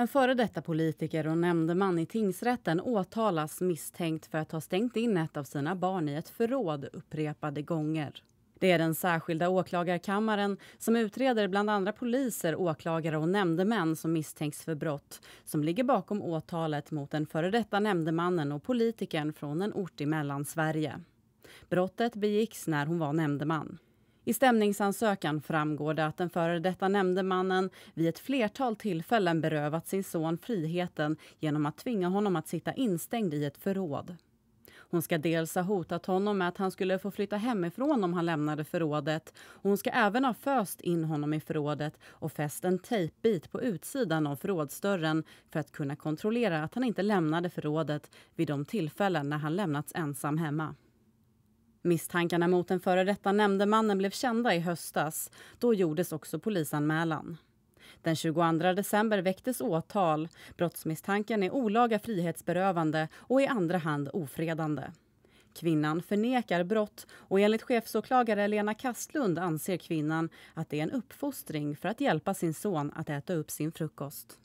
En före detta politiker och nämndeman i tingsrätten åtalas misstänkt för att ha stängt in ett av sina barn i ett förråd upprepade gånger. Det är den särskilda åklagarkammaren som utreder bland andra poliser, åklagare och nämndemän som misstänks för brott som ligger bakom åtalet mot den före detta nämndemannen och politikern från en ort i Mellansverige. Brottet begicks när hon var nämndeman. I stämningsansökan framgår det att den före detta nämndemannen vid ett flertal tillfällen berövat sin son friheten genom att tvinga honom att sitta instängd i ett förråd. Hon ska dels ha hotat honom med att han skulle få flytta hemifrån om han lämnade förrådet. Och hon ska även ha föst in honom i förrådet och fäst en tejpbit på utsidan av förrådsdörren för att kunna kontrollera att han inte lämnade förrådet vid de tillfällen när han lämnats ensam hemma. Misstankarna mot den före detta nämndemannen blev kända i höstas. Då gjordes också polisanmälan. Den 22 december väcktes åtal. Brottsmisstanken är olaga frihetsberövande och i andra hand ofredande. Kvinnan förnekar brott och enligt chefsåklagare Lena Kastlund anser kvinnan att det är en uppfostring för att hjälpa sin son att äta upp sin frukost.